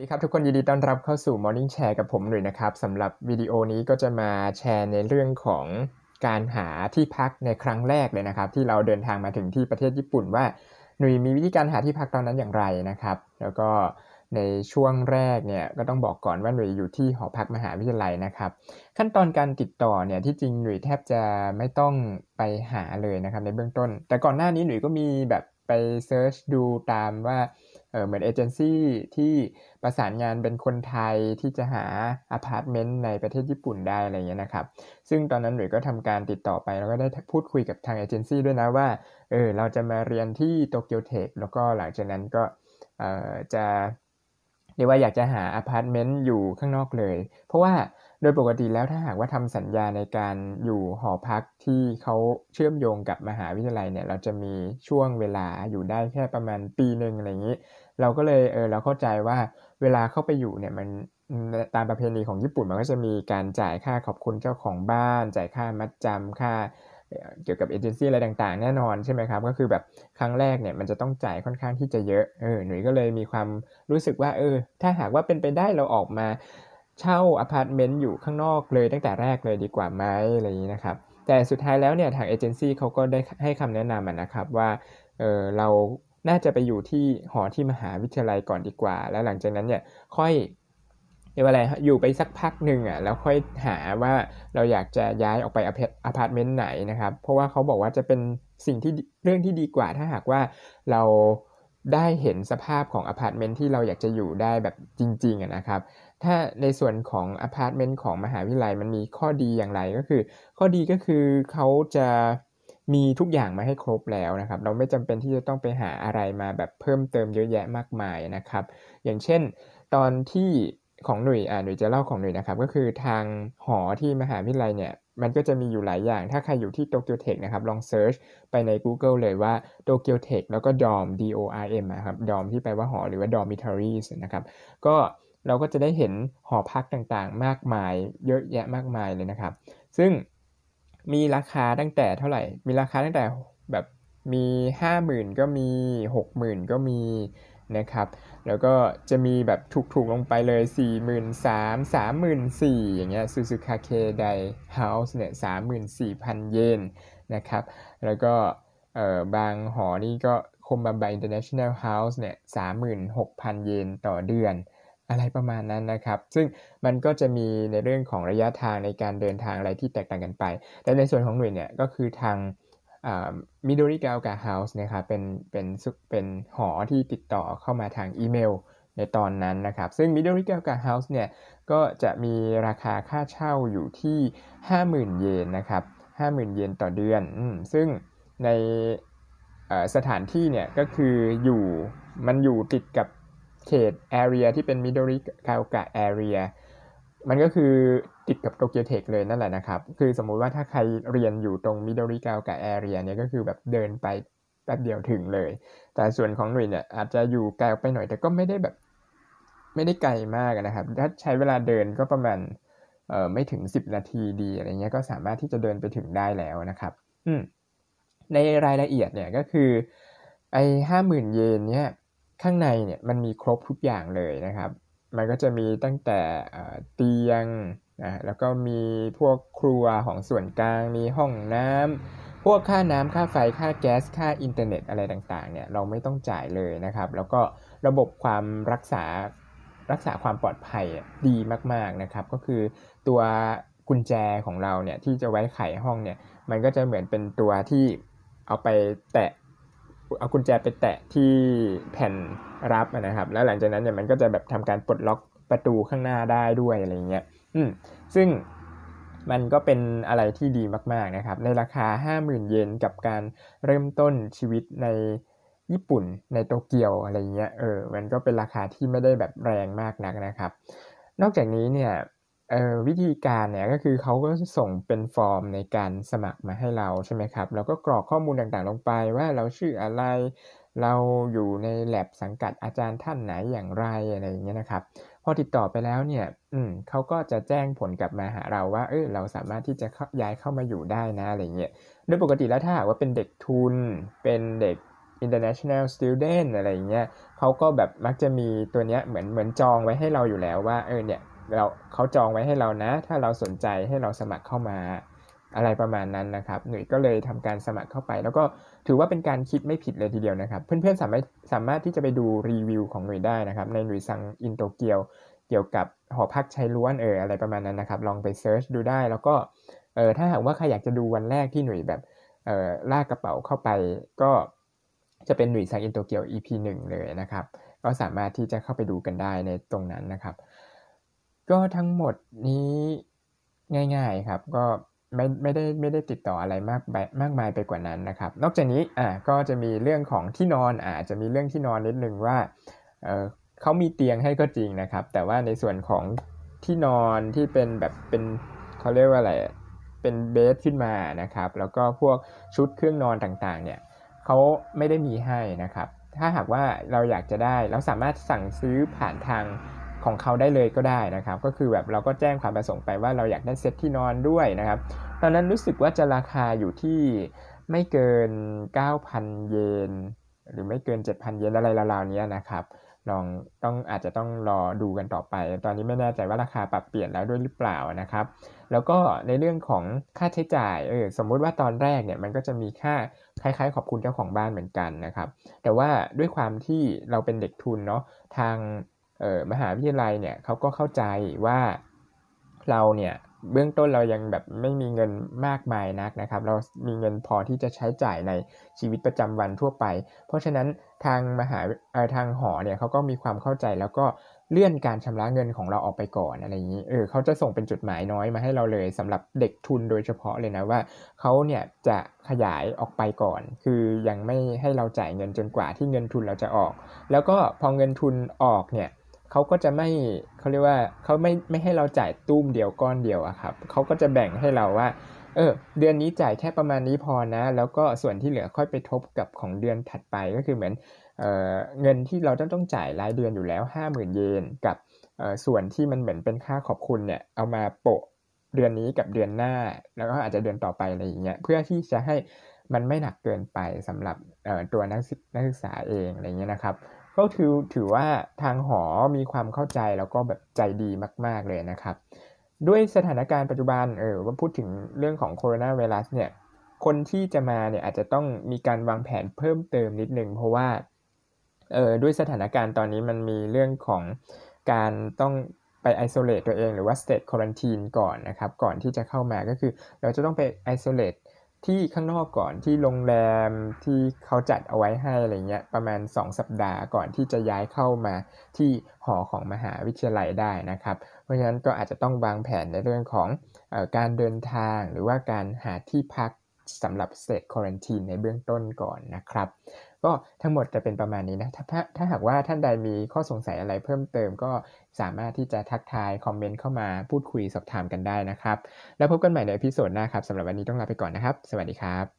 ดีครับทุกคนยินดีต้อนรับเข้าสู่ Morning Share กับผมหนุอยนะครับสำหรับวิดีโอนี้ก็จะมาแชร์ในเรื่องของการหาที่พักในครั้งแรกเลยนะครับ ที่เราเดินทางมาถึงที่ประเทศญี่ปุ่นว่าหนุ่ยมีวิธีการหาที่พักตอนนั้นอย่างไรนะครับ แล้วก็ในช่วงแรกเนี่ยก็ต้องบอกก่อนว่าหนุ่ยอยู่ที่หอพักมหาวิทยาลัยนะครับ ขั้นตอนการติดต่อเนี่ยที่จริงหนุ่ยแทบจะไม่ต้องไปหาเลยนะครับ ในเบื้องต้น แต่ก่อนหน้านี้หนุ่ยก็มีแบบไปเซิร์ชดูตามว่าเหมือนเอเจนซี่ที่ประสานงานเป็นคนไทยที่จะหาอพาร์ตเมนต์ในประเทศญี่ปุ่นได้อะไรเงี้ยนะครับ ซึ่งตอนนั้นหนุ่ยก็ทำการติดต่อไปแล้วก็ได้พูดคุยกับทางเอเจนซี่ด้วยนะ ว่าเออเราจะมาเรียนที่โตเกียวเทคแล้วก็หลังจากนั้นก็จะรียกว่าอยากจะหาอพาร์ตเมนต์อยู่ข้างนอกเลย เพราะว่าโดยปกติแล้วถ้าหากว่าทำสัญญาในการอยู่หอพักที่เขาเชื่อมโยงกับมหาวิทยาลัยเนี่ยเราจะมีช่วงเวลาอยู่ได้แค่ประมาณปีหนึ่งอะไรอย่างนี้ เราก็เลยเออเราเข้าใจว่าเวลาเข้าไปอยู่เนี่ยมันตามประเพณีของญี่ปุ่นมันก็จะมีการจ่ายค่าขอบคุณเจ้าของบ้าน จ่ายค่ามัดจำค่าเกี่ยวกับเอเจนซี่อะไรต่าง ๆ แน่นอนใช่ไหมครับ ก็คือแบบครั้งแรกเนี่ย มันจะต้องจ่ายค่อนข้างที่จะเยอะ เออหนุ่ยก็เลยมีความรู้สึกว่า เออถ้าหากว่าเป็นไปได้เราออกมาเช่าอพาร์ตเมนต์อยู่ข้างนอกเลยตั้งแต่แรกเลยดีกว่าไหมอะไรอย่างนี้นะครับ แต่สุดท้ายแล้วเนี่ย ทางเอเจนซี่เขาก็ได้ให้คำแนะนำนะครับว่าเออเราน่าจะไปอยู่ที่หอที่มหาวิทยาลัยก่อนดีกว่า แล้วหลังจากนั้นเนี่ยค่อยียกว่าอะไรอยู่ไปสักพักหนึ่งอ่ะแล้วค่อยหาว่าเราอยากจะย้ายออกไปอพาร์ตเมนต์ไหนนะครับเพราะว่าเขาบอกว่าจะเป็นสิ่งที่เรื่องที่ดีกว่าถ้าหากว่าเราได้เห็นสภาพของอพาร์ตเมนต์ที่เราอยากจะอยู่ได้แบบจริงๆนะครับ ถ้าในส่วนของอพาร์ตเมนต์ของมหาวิทยาลัยมันมีข้อดีอย่างไรก็คือ ข้อดีก็คือเขาจะมีทุกอย่างมาให้ครบแล้วนะครับ เราไม่จำเป็นที่จะต้องไปหาอะไรมาแบบเพิ่มเติมเยอะแยะมากมายนะครับ อย่างเช่นตอนที่ของหนุ่ยอ่าหนุ่ยจะเล่าของหนุ่ยนะครับ ก็คือทางหอที่มหาวิทยาลัยเนี่ย มันก็จะมีอยู่หลายอย่าง ถ้าใครอยู่ที่โตเกียวเทคนะครับ ลองเซิร์ชไปใน Google เลยว่าโตเกียวเทคแล้วก็ดอม D O R M นะครับดอมที่แปลว่าหอหรือว่า dormitories นะครับก็เราก็จะได้เห็นหอพักต่างๆ มากมายเยอะแยะมากมายเลยนะครับ ซึ่งมีราคาตั้งแต่เท่าไหร่ มีราคาตั้งแต่แบบมี50,000ก็มี60,000ก็มีนะครับ แล้วก็จะมีแบบถูกๆลงไปเลย 4 3 0 0 0 3 4 0 0 0อย่างเงี้ยซูซูคาเคไดเฮาส์เนี่ย34,000 เยนนะครับ แล้วก็บางหอนี่ก็คมบัมาบอินเตอร์เนชั่นแนลเฮาส์เนี่ย36,000 เยนต่อเดือน อะไรประมาณนั้นนะครับ ซึ่งมันก็จะมีในเรื่องของระยะทางในการเดินทางอะไรที่แตกต่างกันไป แต่ในส่วนของหน่วยเนี่ยก็คือทางมิด d ริกา a กาเฮาส์นะครับเป็นเป็นเป็นหอที่ติดต่อเข้ามาทางอีเมลในตอนนั้นนะครับซึ่งมิด d ริกา g a l g a h o u s เนี่ยก็จะมีราคาค่าเช่าอยู่ที่ 50,000 เยนนะครับ 50,000 เยนต่อเดือน ซึ่งในสถานที่เนี่ยก็คืออยู่มันอยู่ติดกับเขตแอเรียที่เป็น m ด d d ริกา g กาแอเรียมันก็คือติดกับโตเกียวเทคเลยนั่นแหละนะครับ คือสมมุติว่าถ้าใครเรียนอยู่ตรงมิดเดิลริกาวกับแอเรียเนี่ยก็คือแบบเดินไปแป๊บเดียวถึงเลย แต่ส่วนของหนุ่ยเนี่ย อาจจะอยู่ไกลออกไปหน่อย แต่ก็ไม่ได้แบบ ไม่ได้ไกลมากนะครับ ถ้าใช้เวลาเดินก็ประมาณเอ่อไม่ถึง 10 นาทีดี อะไรเงี้ยก็สามารถที่จะเดินไปถึงได้แล้วนะครับ อืม ในรายละเอียดเนี่ยก็คือไอ้ห้าหมื่นเยนเนี่ย ข้างในเนี่ยมันมีครบทุกอย่างเลยนะครับมันก็จะมีตั้งแต่เตียงนะแล้วก็มีพวกครัวของส่วนกลางมีห้องน้ำพวกค่าน้ำค่าไฟค่าแก๊ส ค่าอินเทอร์เน็ตอะไรต่างๆเนี่ยเราไม่ต้องจ่ายเลยนะครับ แล้วก็ระบบความรักษารักษาความปลอดภัยดีมากๆนะครับก็คือตัวกุญแจของเราเนี่ยที่จะไว้ไขห้องเนี่ยมันก็จะเหมือนเป็นตัวที่เอาไปแตะเอากุญแจไปแตะที่แผ่นรับนะครับ แล้วหลังจากนั้นเนี่ยมันก็จะแบบทำการปลดล็อกประตูข้างหน้าได้ด้วยอะไรเงี้ยอืมซึ่งมันก็เป็นอะไรที่ดีมากๆนะครับ ในราคา 50,000 เยนกับการเริ่มต้นชีวิตในญี่ปุ่นในโตเกียวอะไรเงี้ยเออ มันก็เป็นราคาที่ไม่ได้แบบแรงมากนักนะครับ นอกจากนี้เนี่ยเอ่อวิธีการเนี่ยก็คือเขาก็ส่งเป็นฟอร์มในการสมัครมาให้เราใช่ไหมครับเราก็กรอกข้อมูลต่างๆลงไปว่าเราชื่ออะไรเราอยู่ในแ a บสังกัดอาจารย์ท่านไหนอย่างไรอะไรอย่างเงี้ยนะครับพอติดต่อไปแล้วเนี่ยอืมเขาก็จะแจ้งผลกลับมาหาเราว่าเออเราสามารถที่จะย้ายเข้ามาอยู่ได้นะอะไรเงี้ยโดยปกติแล้วถ้าหากว่าเป็นเด็กทุน เป็นเด็ก international student อะไรเงี้ยเขาก็แบบมักจะมีตัวเนี้ยเหมือนเหมือนจองไว้ให้เราอยู่แล้วว่าเออเนี่ยเราเขาจองไว้ให้เรานะ ถ้าเราสนใจให้เราสมัครเข้ามาอะไรประมาณนั้นนะครับ หนุ่ยก็เลยทำการสมัครเข้าไป แล้วก็ถือว่าเป็นการคิดไม่ผิดเลยทีเดียวนะครับ เพื่อนๆ สามารถสามารถที่จะไปดูรีวิวของหนุ่ยได้นะครับ ในหนุ่ยซังอินโตเกียวเกี่ยวกับหอพักชายล้วนเอออะไรประมาณนั้นนะครับ ลองไปเซิร์ชดูได้ แล้วก็เออถ้าหากว่าใครอยากจะดูวันแรกที่หนุ่ยแบบเออลากกระเป๋าเข้าไป ก็ จะเป็นหนุ่ยซังอินโตเกียว EP 1เลยนะครับ ก็สามารถที่จะเข้าไปดูกันได้ในตรงนั้นนะครับก็ทั้งหมดนี้ง่ายๆครับ ก็ไม่ไม่ได้ไม่ได้ติดต่ออะไรมากมากมายไปกว่านั้นนะครับ นอกจากนี้อ่าก็จะมีเรื่องของที่นอนอ่าจะมีเรื่องที่นอนนิดนึงว่าเออเขามีเตียงให้ก็จริงนะครับ แต่ว่าในส่วนของที่นอนที่เป็นแบบเป็นเขาเรียกว่าอะไรเป็นเบสขึ้นมานะครับ แล้วก็พวกชุดเครื่องนอนต่างๆเนี่ยเขาไม่ได้มีให้นะครับ ถ้าหากว่าเราอยากจะได้ เราสามารถสั่งซื้อผ่านทางของเขาได้เลยก็ได้นะครับ ก็คือแบบเราก็แจ้งความประสงค์ไปว่าเราอยากได้เซตที่นอนด้วยนะครับตอนนั้นรู้สึกว่าจะราคาอยู่ที่ไม่เกิน 9,000เยนหรือไม่เกิน 7,000 เยนอะไรราวๆนี้นะครับลองต้องอาจจะต้องรอดูกันต่อไป ตอนนี้ไม่แน่ใจว่าราคาปรับเปลี่ยนแล้วด้วยหรือเปล่านะครับ แล้วก็ในเรื่องของค่าใช้จ่ายเออสมมุติว่าตอนแรกเนี่ยมันก็จะมีค่าคล้ายๆ ขอบคุณเจ้าของบ้านเหมือนกันนะครับแต่ว่าด้วยความที่เราเป็นเด็กทุนเนาะทางออมหาวิทยาลัยเนี่ยเขาก็เข้าใจว่าเราเนี่ยเบื้องต้นเรายังแบบไม่มีเงินมากมายนักนะครับ เรามีเงินพอที่จะใช้จ่ายในชีวิตประจำวันทั่วไป เพราะฉะนั้นทางมหาทางหอเนี่ยเขาก็มีความเข้าใจแล้วก็เลื่อนการชำระเงินของเราออกไปก่อนอะไรอย่างนี้เออเขาจะส่งเป็นจดหมายน้อยมาให้เราเลยสำหรับเด็กทุนโดยเฉพาะเลยนะว่าเขาเนี่ยจะขยายออกไปก่อน คือยังไม่ให้เราจ่ายเงินจนกว่าที่เงินทุนเราจะออก แล้วก็พอเงินทุนออกเนี่ยเขาก็จะไม่เขาเรียกว่าเขาไม่ไม่ให้เราจ่ายตุ้มเดียวก้อนเดียวอะครับเขาก็จะแบ่งให้เราว่าเออเดือนนี้จ่ายแค่ประมาณนี้พอนะ แล้วก็ส่วนที่เหลือค่อยไปทบกับของเดือนถัดไปก็คือเหมือนเออเงินที่เราต้องต้องจ่ายรายเดือนอยู่แล้ว50,000เยนกับเออส่วนที่มันเหมือนเป็นค่าขอบคุณเนี่ยเอามาโปะเดือนนี้กับเดือนหน้า แล้วก็อาจจะเดือนต่อไปอะไรอย่างเงี้ยเพื่อที่จะให้มันไม่หนักเกินไปสำหรับตัวนักศึกษาเองอะไรเงี้ยนะครับก็ถือถือว่าทางหอ มีความเข้าใจ แล้วก็แบบใจดีมาก ๆเลยนะครับ ด้วยสถานการณ์ปัจจุบัน เออว่าพูดถึงเรื่องของโคโรนาไวรัสเนี่ย คนที่จะมาเนี่ยอาจจะต้องมีการวางแผนเพิ่มเติมนิดนึงเพราะว่า เออด้วยสถานการณ์ตอนนี้มันมีเรื่องของการต้องไปไอโซเลตตัวเอง หรือว่าสเต t ควอนตีนก่อนนะครับ ก่อนที่จะเข้ามา ก็คือเราจะต้องไปไอโซเลตที่ข้างนอกก่อนที่โรงแรมที่เขาจัดเอาไว้ให้อะไรเงี้ย ประมาณ 2 สัปดาห์ก่อนที่จะย้ายเข้ามาที่หอของมหาวิทยาลัยได้นะครับ เพราะฉะนั้นก็อาจจะต้องวางแผนในเรื่องของอการเดินทางหรือว่าการหาที่พักสำหรับเเตจควอนทีนในเบื้องต้นก่อนนะครับ ก็ทั้งหมดจะเป็นประมาณนี้นะถ้าถ้าหากว่าท่านใดมีข้อสงสัยอะไรเพิ่มเติมก็สามารถที่จะทักทายคอมเมนต์เข้ามาพูดคุยสอบถามกันได้นะครับ แล้วพบกันใหม่ในอพิโซดหน้าครับสำหรับวันนี้ต้องลาไปก่อนนะครับ สวัสดีครับ